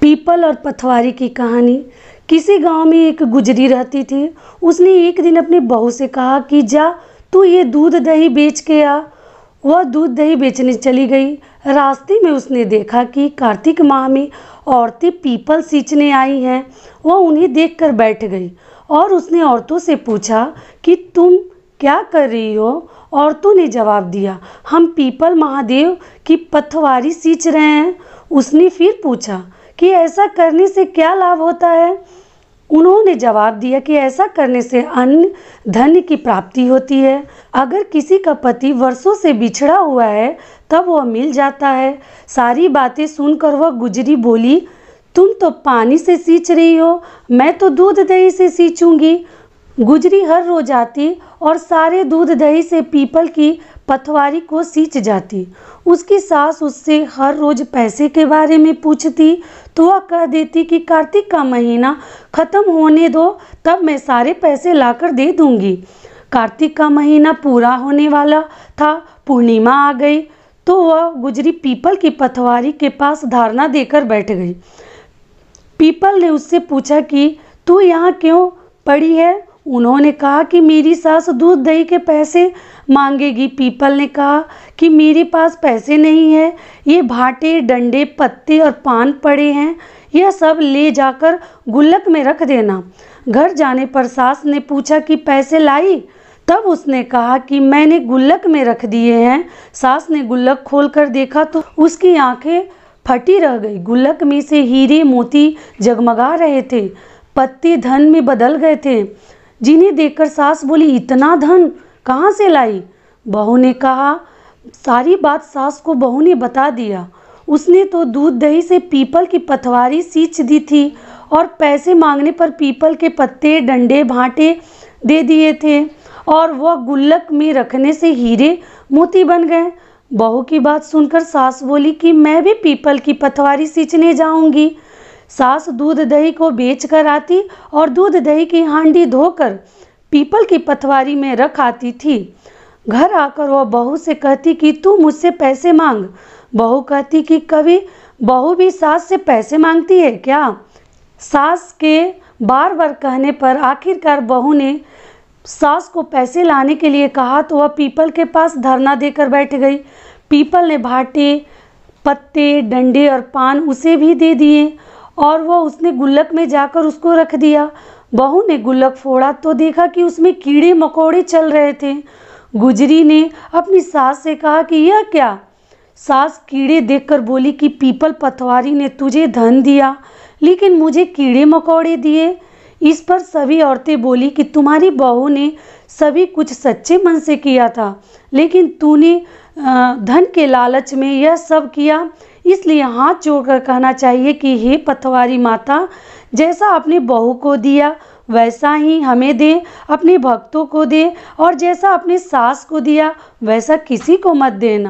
people और पथवारी की कहानी किसी गांव में एक गुजरी रहती थी उसने एक दिन अपनी बहू से कहा कि जा तू ये दूध दही बेच के आ वह दूध दही बेचने चली गई रास्ते में उसने देखा कि कार्तिक माह में औरतें पीपल सींचने आई हैं वह उन्हें देखकर बैठ गई और उसने औरतों से पूछा कि तुम क्या कर रही हो औरतों ने जवाब दिया हम पीपल महादेव की पथवारी सींच रहे हैं उसने फिर पूछा कि ऐसा करने से क्या लाभ होता है उन्होंने जवाब दिया कि ऐसा करने से अन्य धन की प्राप्ति होती है अगर किसी का पति वर्षों से बिछड़ा हुआ है तब वह मिल जाता है सारी बातें सुनकर वह गुजरी बोली तुम तो पानी से सींच रही हो मैं तो दूध दही से सींचूंगी गुजरी हर रोज आती और सारे दूध दही से पीपल की पथवारी को सींच जाती उसकी सास उससे हर रोज पैसे के बारे में पूछती तो वह कह देती कि कार्तिक का महीना खत्म होने दो तब मैं सारे पैसे लाकर दे दूंगी कार्तिक का महीना पूरा होने वाला था पूर्णिमा आ गई तो वह गुजरी पीपल की पथवारी के पास धारणा देकर बैठ गई पीपल ने उससे पूछा कि तू यहाँ क्यों पड़ी है उन्होंने कहा कि मेरी सास दूध दही के पैसे मांगेगी पीपल ने कहा कि मेरे पास पैसे नहीं है ये भाटे डंडे पत्ते और पान पड़े हैं यह सब ले जाकर गुल्लक में रख देना घर जाने पर सास ने पूछा कि पैसे लाई तब उसने कहा कि मैंने गुल्लक में रख दिए हैं सास ने गुल्लक खोलकर देखा तो उसकी आंखें फटी रह गई गुल्लक में से हीरे मोती जगमगा रहे थे पत्ते धन में बदल गए थे जिन्हें देखकर सास बोली इतना धन कहाँ से लाई बहू ने कहा सारी बात सास को बहू ने बता दिया उसने तो दूध दही से पीपल की पथवारी सींच दी थी और पैसे मांगने पर पीपल के पत्ते डंडे भांटे दे दिए थे और वह गुल्लक में रखने से हीरे मोती बन गए बहू की बात सुनकर सास बोली कि मैं भी पीपल की पथवारी सींचने जाऊंगी सास दूध दही को बेच कर आती और दूध दही की हांडी धोकर पीपल की पथवारी में रख आती थी घर आकर वह बहू से कहती कि तू मुझसे पैसे मांग बहू कहती कि कभी बहू भी सास से पैसे मांगती है क्या सास के बार बार कहने पर आखिरकार बहू ने सास को पैसे लाने के लिए कहा तो वह पीपल के पास धरना देकर बैठ गई पीपल ने भाटे पत्ते डंडे और पान उसे भी दे दिए और वह उसने गुल्लक में जाकर उसको रख दिया बहू ने गुल्लक फोड़ा तो देखा कि उसमें कीड़े मकोड़े चल रहे थे गुजरी ने अपनी सास से कहा कि यह क्या सास कीड़े देखकर बोली कि पीपल पथवारी ने तुझे धन दिया लेकिन मुझे कीड़े मकोड़े दिए इस पर सभी औरतें बोली कि तुम्हारी बहू ने सभी कुछ सच्चे मन से किया था लेकिन तूने धन के लालच में यह सब किया इसलिए हाथ जोड़कर कहना चाहिए कि हे पथवारी माता जैसा अपने बहू को दिया वैसा ही हमें दे अपने भक्तों को दे और जैसा अपने सास को दिया वैसा किसी को मत देना